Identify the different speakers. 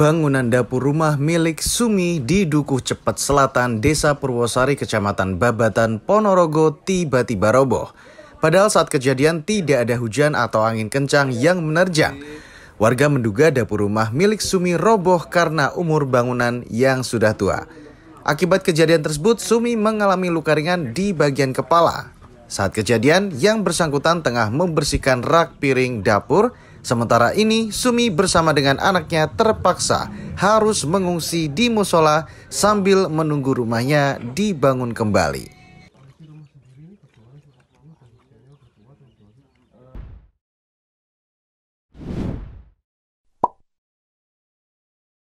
Speaker 1: Bangunan dapur rumah milik Sumi di Dukuh Cepat Selatan, Desa Purwosari, Kecamatan Babatan, Ponorogo, tiba-tiba roboh. Padahal saat kejadian tidak ada hujan atau angin kencang yang menerjang. Warga menduga dapur rumah milik Sumi roboh karena umur bangunan yang sudah tua. Akibat kejadian tersebut, Sumi mengalami luka ringan di bagian kepala saat kejadian, yang bersangkutan tengah membersihkan rak piring dapur. Sementara ini, Sumi bersama dengan anaknya terpaksa harus mengungsi di musola sambil menunggu rumahnya dibangun kembali.